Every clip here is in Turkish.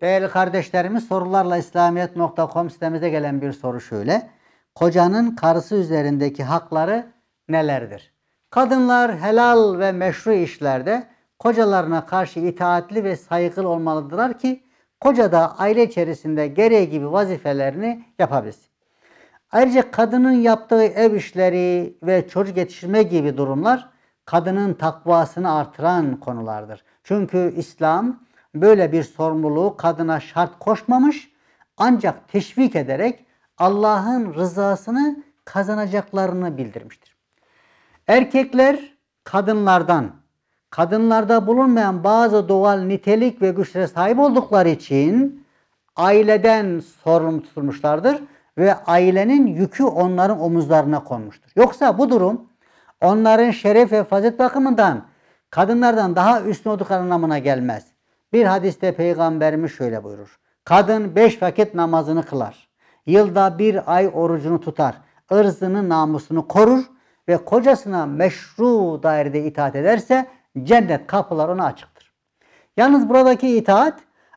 Değerli kardeşlerimiz sorularla İslamiyet.com sitemize gelen bir soru şöyle. Kocanın karısı üzerindeki hakları nelerdir? Kadınlar helal ve meşru işlerde kocalarına karşı itaatli ve saygılı olmalıdırlar ki koca da aile içerisinde gereği gibi vazifelerini yapabilsin. Ayrıca kadının yaptığı ev işleri ve çocuk yetiştirme gibi durumlar kadının takvasını artıran konulardır. Çünkü İslam böyle bir sorumluluğu kadına şart koşmamış ancak teşvik ederek Allah'ın rızasını kazanacaklarını bildirmiştir. Erkekler kadınlardan, kadınlarda bulunmayan bazı doğal nitelik ve güçlere sahip oldukları için aileden sorumlu tutulmuşlardır ve ailenin yükü onların omuzlarına konmuştur. Yoksa bu durum onların şeref ve fazilet bakımından kadınlardan daha üstün oldukları anlamına gelmez. Bir hadiste peygamberimiz şöyle buyurur. Kadın beş vakit namazını kılar. Yılda bir ay orucunu tutar. ırzını namusunu korur ve kocasına meşru dairede itaat ederse cennet kapılar ona açıktır. Yalnız buradaki itaat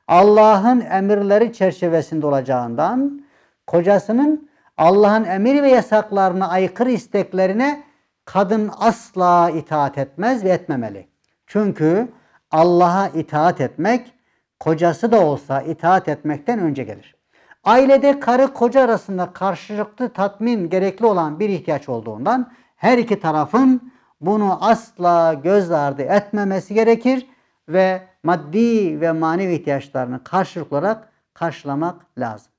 Allah'ın emirleri çerçevesinde olacağından kocasının Allah'ın emir ve yasaklarına aykırı isteklerine kadın asla itaat etmez ve etmemeli. Çünkü Allah'a itaat etmek kocası da olsa itaat etmekten önce gelir. Ailede karı koca arasında karşılıklı tatmin gerekli olan bir ihtiyaç olduğundan her iki tarafın bunu asla göz ardı etmemesi gerekir ve maddi ve manevi ihtiyaçlarını karşılıklı olarak karşılamak lazım.